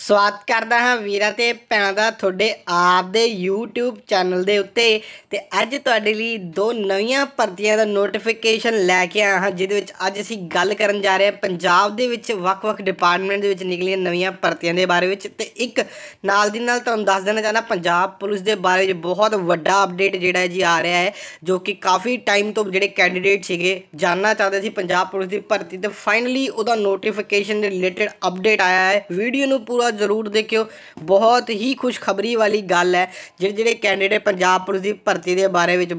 ਸਵਾਗਤ ਕਰਦਾ ਹਾਂ ਵੀਰਾਂ ਤੇ ਭੈਣਾਂ ਦਾ ਤੁਹਾਡੇ ਆਪ ਦੇ YouTube ਚੈਨਲ ਦੇ ਉੱਤੇ ਤੇ ਅੱਜ ਤੁਹਾਡੇ ਲਈ ਦੋ ਨਵੀਆਂ ਭਰਤੀਆਂ ਦਾ ਨੋਟੀਫਿਕੇਸ਼ਨ ਲੈ ਕੇ ਆਇਆ ਹਾਂ ਜਿਹਦੇ ਵਿੱਚ ਅੱਜ ਅਸੀਂ ਗੱਲ ਕਰਨ ਜਾ ਰਹੇ ਹਾਂ ਪੰਜਾਬ ਦੇ ਵਿੱਚ ਵੱਖ-ਵੱਖ ਡਿਪਾਰਟਮੈਂਟ ਦੇ ਵਿੱਚ ਨਿਕਲੀਆਂ ਨਵੀਆਂ ਭਰਤੀਆਂ ਦੇ ਬਾਰੇ ਵਿੱਚ ਤੇ ਇੱਕ ਨਾਲ ਦੀ ਨਾਲ ਤੁਹਾਨੂੰ ਦੱਸ ਦੇਣਾ ਚਾਹੁੰਦਾ ਪੰਜਾਬ ਪੁਲਿਸ ਦੇ ਬਾਰੇ ਵਿੱਚ ਬਹੁਤ ਵੱਡਾ ਅਪਡੇਟ ਜਿਹੜਾ ਜੀ ਆ ਰਿਹਾ ਹੈ ਜੋ ਕਿ ਕਾਫੀ ਟਾਈਮ ਤੋਂ ਜਿਹੜੇ ਕੈਂਡੀਡੇਟ ਸੀਗੇ ਜਾਨਣਾ ਚਾਹੁੰਦੇ ਸੀ ਪੰਜਾਬ ਪੁਲਿਸ ਦੀ ਭਰਤੀ ਤੇ ਫਾਈਨਲੀ ਉਹਦਾ ਨੋਟੀਫਿਕੇਸ਼ਨ ਦੇ ਰਿਲੇਟਡ ਅਪਡੇਟ ਆਇਆ ਹੈ ਵੀਡੀਓ ਨੂੰ ਪੂਰਾ ਪੂਰਾ ਜ਼ਰੂਰ ਦੇਖਿਓ ਬਹੁਤ ਹੀ ਖੁਸ਼ਖਬਰੀ ਵਾਲੀ ਗੱਲ ਹੈ ਜਿਹੜੇ ਜਿਹੜੇ ਕੈਂਡੀਡੇਟ ਪੰਜਾਬ ਪੁਲਿਸ ਦੀ ਭਰਤੀ ਦੇ ਬਾਰੇ ਵਿੱਚ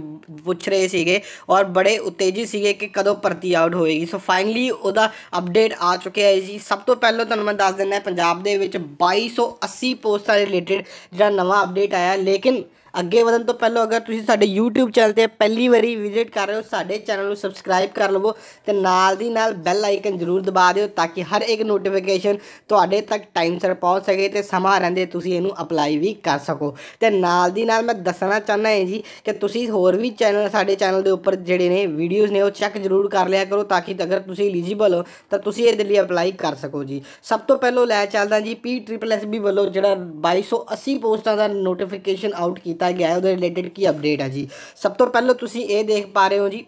ਪੁੱਛ ਰਹੇ ਸੀਗੇ ਔਰ ਬੜੇ ਉਤੇਜਿਤ ਸੀਗੇ ਕਿ ਕਦੋਂ ਭਰਤੀ ਆਊਟ ਹੋਏਗੀ ਸੋ ਫਾਈਨਲੀ ਉਹਦਾ ਅਪਡੇਟ ਆ ਚੁੱਕਿਆ ਹੈ ਜੀ ਸਭ ਤੋਂ ਪਹਿਲਾਂ ਤੁਹਾਨੂੰ ਮੈਂ ਦੱਸ ਦਿੰਦਾ ਪੰਜਾਬ ਦੇ ਵਿੱਚ 2280 ਪੋਸਟਾਂ ਰਿਲੇਟਡ ਜਿਹੜਾ ਨਵਾਂ ਅਪਡੇਟ ਆਇਆ ਲੇਕਿਨ ਅੱਗੇ ਵਧਣ ਤੋਂ ਪਹਿਲਾਂ ਅਗਰ ਤੁਸੀਂ ਸਾਡੇ YouTube ਚੈਨਲ ਤੇ ਪਹਿਲੀ ਵਾਰੀ ਵਿਜ਼ਿਟ ਕਰ ਰਹੇ ਹੋ ਸਾਡੇ ਚੈਨਲ ਨੂੰ ਸਬਸਕ੍ਰਾਈਬ ਕਰ ਲਵੋ ਤੇ ਨਾਲ ਦੀ ਨਾਲ ਬੈਲ ਆਈਕਨ ਜ਼ਰੂਰ ਦਬਾ ਦਿਓ ਤਾਂ ਕਿ ਹਰ ਇੱਕ ਨੋਟੀਫਿਕੇਸ਼ਨ ਤੁਹਾਡੇ ਤੱਕ ਟਾਈਮ ਸਿਰ ਪਹੁੰਚ ਸਕੇ ਤੇ ਸਮਾਂ ਰਹਿੰਦੇ ਤੁਸੀਂ ਇਹਨੂੰ ਅਪਲਾਈ ਵੀ ਕਰ ਸਕੋ ਤੇ ਨਾਲ ਦੀ ਨਾਲ ਮੈਂ ਦੱਸਣਾ ਚਾਹੁੰਦਾ ਹਾਂ ਜੀ ਕਿ ਤੁਸੀਂ ਹੋਰ ਵੀ ਚੈਨਲ ਸਾਡੇ ਚੈਨਲ ਦੇ ਉੱਪਰ ਜਿਹੜੇ ਨੇ ਵੀਡੀਓਜ਼ ਨੇ ਉਹ ਚੈੱਕ ਜ਼ਰੂਰ ਕਰ ਲਿਆ ਕਰੋ ਤਾਂ ਕਿ ਅਗਰ ਤੁਸੀਂ ਐਲੀਜੀਬਲ ਹੋ ਤਾਂ ਤੁਸੀਂ ਇਹਦੇ ਲਈ ਅਪਲਾਈ ਕਰ ਸਕੋ ਜੀ ਸਭ ਤੋਂ ਪਹਿਲਾਂ ਲੈ ਚੱਲਦਾ ਜੀ ਪੀ ਟ੍ਰਿਪਲ ਐਸ ਬੀ ਵੱਲੋਂ ਜਿਹੜਾ 2280 ਪੋਸਟਾਂ ਦਾ ਨੋਟੀਫਿਕੇਸ਼ਨ ਆਊਟ ਕੀਤਾ ਦਿੱਤਾ ਗਿਆ ਹੈ ਉਹਦੇ ਰਿਲੇਟਡ ਕੀ ਅਪਡੇਟ ਹੈ ਜੀ ਸਭ ਤੋਂ ਪਹਿਲਾਂ ਤੁਸੀਂ ਇਹ ਦੇਖ ਪਾ ਰਹੇ ਹੋ ਜੀ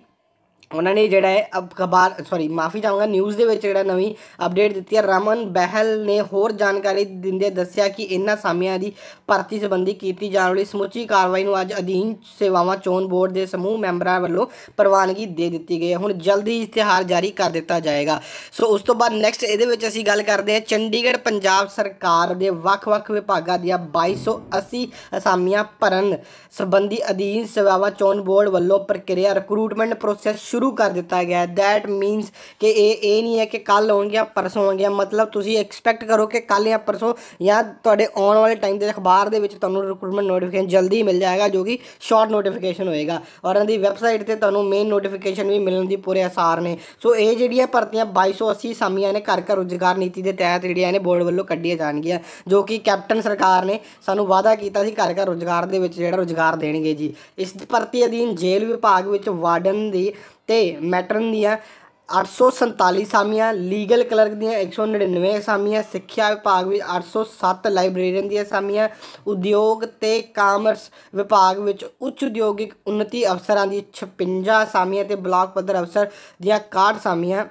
ਉਹਨਾਂ ਨੇ ਜਿਹੜਾ ਹੈ ਅਬ ਖਬਰ ਸੌਰੀ ਮਾਫੀ ਚਾਹਾਂਗਾ ਨਿਊਜ਼ ਦੇ ਵਿੱਚ ਜਿਹੜਾ ਨਵੀਂ ਅਪਡੇਟ ਦਿੱਤੀ ਹੈ ਰਮਨ ਬਹਿਲ ਨੇ ਹੋਰ ਜਾਣਕਾਰੀ ਦਿੰਦੇ ਦੱਸਿਆ ਕਿ ਇਹਨਾਂ ਸਾਮੀਆਂ ਦੀ ਭਰਤੀ ਸੰਬੰਧੀ ਕੀਤੀ ਜਾਣ ਵਾਲੀ ਸਮੁੱਚੀ ਕਾਰਵਾਈ ਨੂੰ ਅੱਜ ਅਧੀਨ ਸੇਵਾਵਾਂ ਚੋਣ ਬੋਰਡ ਦੇ ਸਮੂਹ ਮੈਂਬਰਾਂ ਵੱਲੋਂ ਪ੍ਰਵਾਨਗੀ ਦੇ ਦਿੱਤੀ ਗਈ ਹੈ ਹੁਣ ਜਲਦੀ ਇਸ਼ਤਿਹਾਰ ਜਾਰੀ ਕਰ ਦਿੱਤਾ ਜਾਏਗਾ ਸੋ ਉਸ ਤੋਂ ਬਾਅਦ ਨੈਕਸਟ ਇਹਦੇ ਵਿੱਚ ਅਸੀਂ ਗੱਲ ਕਰਦੇ ਹਾਂ ਚੰਡੀਗੜ੍ਹ ਪੰਜਾਬ ਸਰਕਾਰ ਦੇ ਵੱਖ-ਵੱਖ ਵਿਭਾਗਾਂ ਦੀਆਂ 2280 ਅਸਾਮੀਆਂ ਭਰਨ ਸੰਬੰਧੀ ਅਧੀਨ ਸੇਵਾਵਾਂ ਚੋਣ ਬੋਰਡ ਵੱਲੋਂ ਪ੍ਰਕਿਰਿਆ ਰਿਕਰੂਟਮੈਂਟ ਪ੍ਰੋਸੈਸ ਸ਼ੁਰੂ ਕਰ ਦਿੱਤਾ ਗਿਆ ਥੈਟ ਮੀਨਸ ਕਿ ਇਹ ਇਹ ਨਹੀਂ ਹੈ ਕਿ ਕੱਲ ਹੋਣਗੇ ਜਾਂ ਪਰਸੋਂ ਹੋਣਗੇ ਮਤਲਬ ਤੁਸੀਂ ਐਕਸਪੈਕਟ ਕਰੋ ਕਿ ਕੱਲ ਜਾਂ ਪਰਸੋਂ ਜਾਂ ਤੁਹਾਡੇ ਆਉਣ ਵਾਲੇ ਟਾਈਮ ਦੇ ਅਖਬਾਰ ਦੇ ਵਿੱਚ ਤੁਹਾਨੂੰ ਰਿਕਰੂਟਮੈਂਟ ਨੋਟੀਫਿਕੇਸ਼ਨ ਜਲਦੀ ਮਿਲ ਜਾਏਗਾ ਜੋ ਕਿ ਸ਼ਾਰਟ ਨੋਟੀਫਿਕੇਸ਼ਨ ਹੋਏਗਾ ਔਰ ਇਹਨਾਂ ਦੀ ਵੈਬਸਾਈਟ ਤੇ ਤੁਹਾਨੂੰ ਮੇਨ ਨੋਟੀਫਿਕੇਸ਼ਨ ਵੀ ਮਿਲਣ ਦੀ ਪੂਰੇ ਆਸਾਰ ਨੇ ਸੋ ਇਹ ਜਿਹੜੀਆਂ ਭਰਤੀਆਂ 2280 ਸਾਮੀਆਂ ਨੇ ਘਰ ਘਰ ਰੁਜ਼ਗਾਰ ਨੀਤੀ ਦੇ ਤਹਿਤ ਜਿਹੜੀਆਂ ਨੇ ਬੋਰਡ ਵੱਲੋਂ ਕੱਢੀਆਂ ਜਾਣਗੀਆਂ ਜੋ ਕਿ ਕੈਪਟਨ ਸਰਕਾਰ ਨੇ ਸਾਨੂੰ ਵਾਅਦਾ ਕੀਤਾ ਸੀ ਘਰ ਘਰ ਰੁਜ਼ਗਾਰ ਦੇ ਵਿੱਚ ਜਿਹੜਾ ਰੁਜ਼ਗਾਰ ਦੇਣਗੇ ਜੀ ਇਸ ਭਰਤੀ ਅਧੀਨ ਜੇਲ੍ਹ ਵਿਭਾਗ ਵਿੱਚ ਵਾਰਡਨ ਦੀ ਤੇ ਮੈਟਰਨ ਦੀਆਂ 847 ਅਸਾਮੀਆਂ ਲੀਗਲ ਕਲਰਕ ਦੀਆਂ 199 ਅਸਾਮੀਆਂ ਸਿੱਖਿਆ ਵਿਭਾਗ ਵਿੱਚ 807 ਲਾਇਬ੍ਰੇਰੀਅਨ ਦੀਆਂ ਅਸਾਮੀਆਂ ਉਦਯੋਗ ਤੇ ਕਾਮਰਸ ਵਿਭਾਗ ਵਿੱਚ ਉੱਚ ਉਦਯੋਗਿਕ ਉન્નਤੀ ਅਫਸਰਾਂ ਦੀ 56 ਅਸਾਮੀਆਂ ਤੇ ਬਲਾਕ ਪੱਧਰ ਅਫਸਰ ਦੀਆਂ 61 ਅਸਾਮੀਆਂ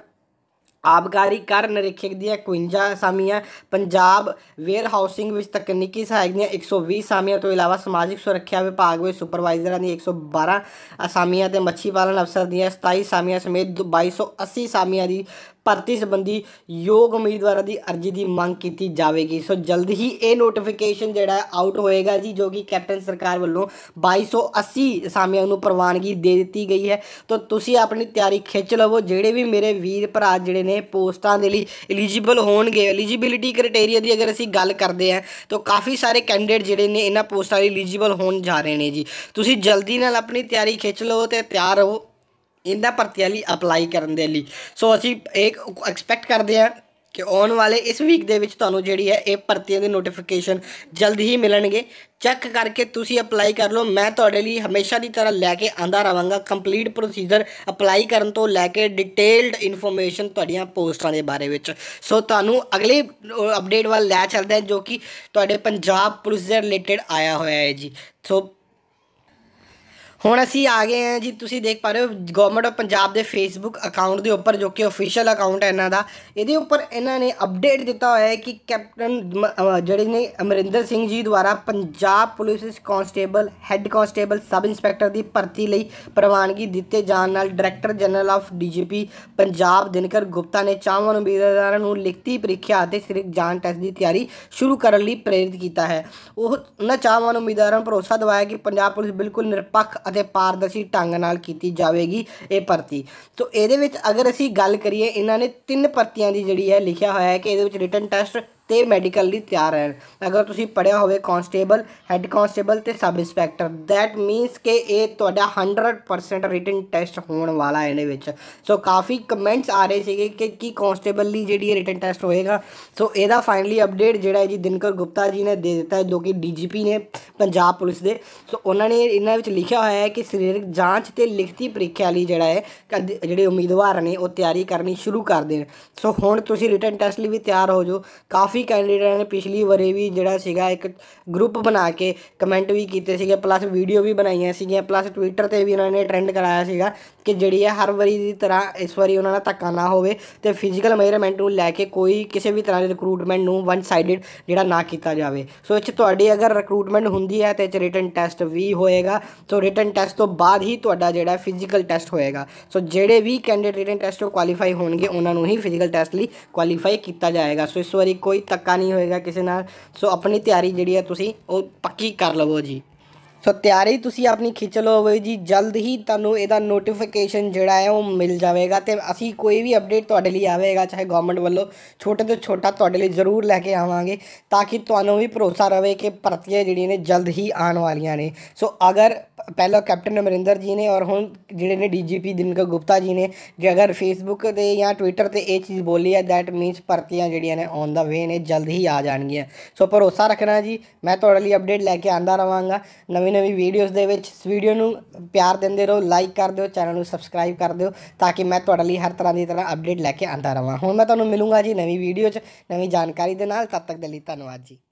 ਆਬਕਾਰੀ ਕਰ ਨਿਰੀਖਕ ਦੀਆਂ 51 ਅਸਾਮੀਆਂ ਪੰਜਾਬ ਵੇਅਰ ਹਾਊਸਿੰਗ ਵਿੱਚ ਤਕਨੀਕੀ ਸਹਾਇਕ ਦੀਆਂ 120 ਅਸਾਮੀਆਂ ਤੋਂ ਇਲਾਵਾ ਸਮਾਜਿਕ ਸੁਰੱਖਿਆ ਵਿਭਾਗ ਵਿੱਚ ਸੁਪਰਵਾਈਜ਼ਰਾਂ ਦੀ 112 ਅਸਾਮੀਆਂ ਤੇ ਮੱਛੀ ਪਾਲਣ ਅਫਸਰ ਦੀਆਂ 27 ਅਸਾਮੀਆਂ ਸਮੇਤ 2280 ਅਸਾਮੀਆਂ ਦੀ ਭਰਤੀ ਸੰਬੰਧੀ ਯੋਗ ਉਮੀਦਵਾਰਾਂ ਦੀ ਅਰਜ਼ੀ ਦੀ ਮੰਗ ਕੀਤੀ ਜਾਵੇਗੀ ਸੋ ਜਲਦ ਹੀ ਇਹ ਨੋਟੀਫਿਕੇਸ਼ਨ ਜਿਹੜਾ ਆਊਟ ਹੋਏਗਾ ਜੀ ਜੋ ਕਿ ਕੈਪਟਨ ਸਰਕਾਰ ਵੱਲੋਂ 2280 ਅਸਾਮੀਆਂ ਨੂੰ ਪ੍ਰਵਾਨਗੀ ਦੇ ਦਿੱਤੀ ਗਈ ਹੈ ਤਾਂ ਤੁਸੀਂ ਆਪਣੀ ਤਿਆਰੀ ਖਿੱਚ ਲਵੋ ਜਿਹੜੇ ਵੀ ਮੇਰੇ ਵੀਰ ਭਰਾ ਜਿਹੜੇ ਨੇ ਪੋਸਟਾਂ ਦੇ ਲਈ ਐਲੀਜੀਬਲ ਹੋਣਗੇ ਐਲੀਜੀਬਿਲਟੀ ਕ੍ਰਾਈਟੇਰੀਆ ਦੀ ਅਗਰ ਅਸੀਂ ਗੱਲ ਕਰਦੇ ਆ ਤਾਂ ਕਾਫੀ ਸਾਰੇ ਕੈਂਡੀਡੇਟ ਜਿਹੜੇ ਨੇ ਇਹਨਾਂ ਪੋਸਟਾਂ ਲਈ ਐਲੀਜੀਬਲ ਹੋਣ ਜਾ ਰਹੇ ਨੇ ਜੀ ਤੁਸੀਂ ਜਲਦੀ ਨਾਲ ਆਪਣੀ ਤਿਆਰੀ ਖਿੱਚ ਲਵੋ ਤੇ ਤਿਆਰ ਰਹੋ ਇਹਨਾਂ ਭਰਤੀਆਂ ਲਈ ਅਪਲਾਈ ਕਰਨ ਦੇ ਲਈ ਸੋ ਅਸੀਂ ਇੱਕ ਐਕਸਪੈਕਟ ਕਰਦੇ ਆ ਕਿ ਆਉਣ ਵਾਲੇ ਇਸ ਵੀਕ ਦੇ ਵਿੱਚ ਤੁਹਾਨੂੰ ਜਿਹੜੀ ਹੈ ਇਹ ਭਰਤੀਆਂ ਦੀ ਨੋਟੀਫਿਕੇਸ਼ਨ ਜਲਦ ਹੀ ਮਿਲਣਗੇ ਚੈੱਕ ਕਰਕੇ ਤੁਸੀਂ ਅਪਲਾਈ ਕਰ ਲਓ ਮੈਂ ਤੁਹਾਡੇ ਲਈ ਹਮੇਸ਼ਾ ਦੀ ਤਰ੍ਹਾਂ ਲੈ ਕੇ ਆਂਦਾ ਰਵਾਂਗਾ ਕੰਪਲੀਟ ਪ੍ਰੋਸੀਜਰ ਅਪਲਾਈ ਕਰਨ ਤੋਂ ਲੈ ਕੇ ਡਿਟੇਲਡ ਇਨਫੋਰਮੇਸ਼ਨ ਤੁਹਾਡੀਆਂ ਪੋਸਟਾਂ ਦੇ ਬਾਰੇ ਵਿੱਚ ਸੋ ਤੁਹਾਨੂੰ ਅਗਲੇ ਅਪਡੇਟ ਵੱਲ ਲੈ ਚੱਲਦੇ ਹਾਂ ਜੋ ਕਿ ਤੁਹਾਡੇ ਪੰਜਾਬ ਪੁਲਿਸ ਦੇ ਰਿਲੇਟਡ ਆਇਆ ਹੋਇਆ ਹੈ ਜੀ ਸੋ ਹੁਣ ਅਸੀਂ ਆ ਗਏ ਹਾਂ ਜੀ ਤੁਸੀਂ ਦੇਖ ਪਾ ਰਹੇ ਹੋ ਗਵਰਨਮੈਂਟ ਆਫ ਪੰਜਾਬ ਦੇ ਫੇਸਬੁੱਕ ਅਕਾਊਂਟ ਦੇ ਉੱਪਰ ਜੋ ਕਿ ਅਫੀਸ਼ੀਅਲ ਅਕਾਊਂਟ ਹੈ ਇਹਨਾਂ ਦਾ ਇਹਦੇ ਉੱਪਰ ਇਹਨਾਂ ਨੇ ਅਪਡੇਟ ਦਿੱਤਾ ਹੋਇਆ ਹੈ ਕਿ ਕੈਪਟਨ ਜਿਹੜੇ ਨੇ ਅਮਰਿੰਦਰ ਸਿੰਘ ਜੀ ਦੁਆਰਾ ਪੰਜਾਬ ਪੁਲਿਸ ਵਿੱਚ constable head constable sub inspector ਦੀ ਭਰਤੀ ਲਈ ਪ੍ਰਵਾਨਗੀ ਦਿੱਤੇ ਜਾਣ ਨਾਲ director general of DGP Punjab Dinkar Gupta ਨੇ ਚਾਹਵਾਨ ਉਮੀਦਵਾਰਾਂ ਨੂੰ ਲਿਖਤੀ ਪ੍ਰੀਖਿਆ ਅਤੇ ਸਿਰਫ ਜਾਣ ਟੈਸਟ ਦੀ ਤਿਆਰੀ ਸ਼ੁਰੂ ਕਰਨ ਲਈ ਪ੍ਰੇਰਿਤ ਕੀਤਾ ਹੈ ਉਹ ਉਹਨਾਂ ਚਾਹਵਾਨ ਉਮੀਦਵਾਰਾਂ ਨੂੰ ਭਰੋਸਾ ਦਿਵਾਇਆ ਕਿ ਪੰਜਾਬ ਪੁਲਿਸ ਬਿਲਕੁਲ ਨਿਰਪੱਖ ਅਤੇ ਪਾਰਦਰਸ਼ੀ ਢੰਗ ਨਾਲ ਕੀਤੀ ਜਾਵੇਗੀ ਇਹ ਭਰਤੀ ਸੋ ਇਹਦੇ ਵਿੱਚ ਅਗਰ ਅਸੀਂ ਗੱਲ ਕਰੀਏ ਇਹਨਾਂ ਨੇ ਤਿੰਨ ਭਰਤੀਆਂ ਦੀ ਜਿਹੜੀ ਹੈ ਲਿਖਿਆ ਹੋਇਆ ਹੈ ਕਿ ਇਹਦੇ ਵਿੱਚ ਰਿਟਨ ਟੈਸਟ ਤੇ ਮੈਡੀਕਲ ਲਈ ਤਿਆਰ ਰਹਿਣ ਅਗਰ ਤੁਸੀਂ ਪੜਿਆ ਹੋਵੇ ਕਨਸਟੇਬਲ ਹੈੱਡ ਕਨਸਟੇਬਲ ਤੇ ਸਬ ਇੰਸਪੈਕਟਰ ਥੈਟ ਮੀਨਸ ਕਿ ਇਹ ਤੁਹਾਡਾ 100% ਰਿਟਨ ਟੈਸਟ ਹੋਣ ਵਾਲਾ ਹੈ ਇਹਦੇ ਵਿੱਚ ਸੋ ਕਾਫੀ ਕਮੈਂਟਸ ਆ ਰਹੇ ਸੀਗੇ ਕਿ ਕੀ ਕਨਸਟੇਬਲ ਲਈ ਜਿਹੜੀ ਰਿਟਨ ਟੈਸਟ ਹੋਏਗਾ ਸੋ ਇਹਦਾ ਫਾਈਨਲੀ ਅਪਡੇਟ ਜਿਹੜਾ ਹੈ ਜੀ ਦਿਨਕਰ ਗੁਪਤਾ ਜੀ ਨੇ ਦੇ ਦਿੱਤਾ ਹੈ ਜੋ ਕਿ ਡੀਜੀਪੀ ਨੇ ਪੰਜਾਬ ਪੁਲਿਸ ਦੇ ਸੋ ਉਹਨਾਂ ਨੇ ਇਹਨਾਂ ਵਿੱਚ ਲਿਖਿਆ ਹੋਇਆ ਹੈ ਕਿ ਸਰੀਰਕ ਜਾਂਚ ਤੇ ਲਿਖਤੀ ਪ੍ਰੀਖਿਆ ਲਈ ਜਿਹੜਾ ਹੈ ਜਿਹੜੇ ਉਮੀਦਵਾਰ ਨੇ ਉਹ ਤਿਆਰੀ ਕਰਨੀ ਸ਼ੁਰੂ ਕਰ ਦੇਣ ਸੋ ਹੁਣ ਤੁਸੀਂ ਰਿਟਨ ਟੈਸਟ ਲਈ ਵੀ ਤਿਆਰ ਹੋ ਜਾਓ ਕਾਫੀ ਕਾਫੀ ਕੈਂਡੀਡੇਟਾਂ ਨੇ ਪਿਛਲੀ ਵਾਰੀ ਵੀ ਜਿਹੜਾ ਸੀਗਾ ਇੱਕ ਗਰੁੱਪ ਬਣਾ ਕੇ ਕਮੈਂਟ ਵੀ ਕੀਤੇ ਸੀਗੇ ਪਲੱਸ ਵੀਡੀਓ ਵੀ ਬਣਾਈਆਂ ਸੀਗੀਆਂ ਪਲੱਸ ਟਵਿੱਟਰ ਤੇ ਵੀ ਉਹਨਾਂ ਨੇ ਟ੍ਰੈਂਡ ਕਰਾਇਆ ਸੀਗਾ ਕਿ ਜਿਹੜੀ ਹੈ ਹਰ ਵਾਰੀ ਦੀ ਤਰ੍ਹਾਂ ਇਸ ਵਾਰੀ ਉਹਨਾਂ ਦਾ ਧੱਕਾ ਨਾ ਹੋਵੇ ਤੇ ਫਿਜ਼ੀਕਲ ਮੈਜਰਮੈਂਟ ਨੂੰ ਲੈ ਕੇ ਕੋਈ ਕਿਸੇ ਵੀ ਤਰ੍ਹਾਂ ਦੇ ਰਿਕਰੂਟਮੈਂਟ ਨੂੰ ਵਨ ਸਾਈਡਡ ਜਿਹੜਾ ਨਾ ਕੀਤਾ ਜਾਵੇ ਸੋ ਇੱਥੇ ਤੁਹਾਡੀ ਅਗਰ ਰਿਕਰੂਟਮੈਂਟ ਹੁੰਦੀ ਹੈ ਤੇ ਚ ਰਿਟਨ ਟੈਸਟ ਵੀ ਹੋਏਗਾ ਸੋ ਰਿਟਨ ਟੈਸਟ ਤੋਂ ਬਾਅਦ ਹੀ ਤੁਹਾਡਾ ਜਿਹੜਾ ਫਿਜ਼ੀਕਲ ਟੈਸਟ ਹੋਏਗਾ ਸੋ ਜਿਹੜੇ ਵੀ ਕੈਂਡੀਡੇਟ ਰਿਟਨ ਟੈਸਟ ਤੋਂ ਕੁਆਲੀਫਾਈ ਹੋਣਗੇ ਉਹਨਾਂ ਨੂੰ ਹੀ ਫਿਜ਼ੀਕਲ ਟੈਸਟ ਲਈ ਕੁਆਲੀਫਾਈ ਕੀਤਾ ਜਾਏਗਾ ਸੋ ਇਸ ਵਾਰੀ ਕੋਈ ਧੱਕਾ ਨਹੀਂ ਹੋਏਗਾ ਕਿਸੇ ਨਾਲ ਸੋ ਆਪਣੀ ਤਿਆਰੀ ਜਿਹੜੀ ਹੈ ਤੁਸੀਂ ਉਹ ਪੱਕੀ ਕਰ ਲਵੋ ਜੀ ਸੋ ਤਿਆਰੀ ਤੁਸੀਂ ਆਪਣੀ ਖਿੱਚ ਲਓ ਬਈ ਜੀ ਜਲਦ ਹੀ ਤੁਹਾਨੂੰ ਇਹਦਾ ਨੋਟੀਫਿਕੇਸ਼ਨ ਜਿਹੜਾ ਹੈ ਉਹ ਮਿਲ ਜਾਵੇਗਾ ਤੇ ਅਸੀਂ ਕੋਈ ਵੀ ਅਪਡੇਟ ਤੁਹਾਡੇ ਲਈ ਆਵੇਗਾ ਚਾਹੇ ਗਵਰਨਮੈਂਟ ਵੱਲੋਂ ਛੋਟੇ ਤੋਂ ਛੋਟਾ ਤੁਹਾਡੇ ਲਈ ਜ਼ਰੂਰ ਲੈ ਕੇ ਆਵਾਂਗੇ ਤਾਂ ਕਿ ਤੁਹਾਨੂੰ ਵੀ ਭਰੋਸਾ ਰਵੇ ਕਿ ਭਰਤੀਆਂ ਜਿਹੜੀਆਂ ਨੇ ਜਲਦ ਹੀ ਆਉਣ ਵਾਲੀਆਂ ਨੇ ਸੋ ਅਗਰ ਪਹਿਲਾਂ ਕੈਪਟਨ ਅਮਰਿੰਦਰ ਜੀ ਨੇ ਔਰ ਹੁਣ ਜਿਹੜੇ ਨੇ ਡੀਜੀਪੀ ਦਿਨਕਰ ਗੁਪਤਾ ਜੀ ਨੇ ਜੇ ਅਗਰ ਫੇਸਬੁੱਕ ਤੇ ਜਾਂ ਟਵਿੱਟਰ ਤੇ ਇਹ ਚੀਜ਼ ਬੋਲੀ ਹੈ ਦੈਟ ਮੀਨਸ ਭਰਤੀਆਂ ਜਿਹੜੀਆਂ ਨੇ ਔਨ ਦਾ ਵੇ ਨੇ ਜਲਦ ਹੀ ਆ ਜਾਣਗੀਆਂ ਸੋ ਭਰੋਸਾ ਰੱਖਣਾ ਜੀ ਮੈਂ ਤੁਹਾਡੇ ਲਈ ਅਪਡੇਟ ਲੈ ਕੇ ਆਂਦਾ ਰਵਾਂਗਾ ਨਵੀਂ ਨਵੀਂ ਵੀਡੀਓਜ਼ ਦੇ ਵਿੱਚ ਇਸ ਵੀਡੀਓ ਨੂੰ ਪਿਆਰ ਦਿੰਦੇ ਰਹੋ ਲਾਈਕ ਕਰ ਦਿਓ ਚੈਨਲ ਨੂੰ ਸਬਸਕ੍ਰਾਈਬ ਕਰ ਦਿਓ ਤਾਂ ਕਿ ਮੈਂ ਤੁਹਾਡੇ ਲਈ ਹਰ ਤਰ੍ਹਾਂ ਦੀ ਤਰ੍ਹਾਂ ਅਪਡੇਟ ਲੈ ਕੇ ਆਂਦਾ ਰਵਾਂ ਹੁਣ ਮੈਂ ਤੁਹਾਨੂੰ ਮਿਲੂੰਗਾ ਜੀ ਨਵੀਂ ਵੀਡੀਓ 'ਚ ਨਵੀਂ ਜਾਣਕਾਰੀ ਦੇ ਨਾਲ ਤਦ ਤੱਕ ਦੇ ਲਈ ਧੰਨਵਾਦ ਜੀ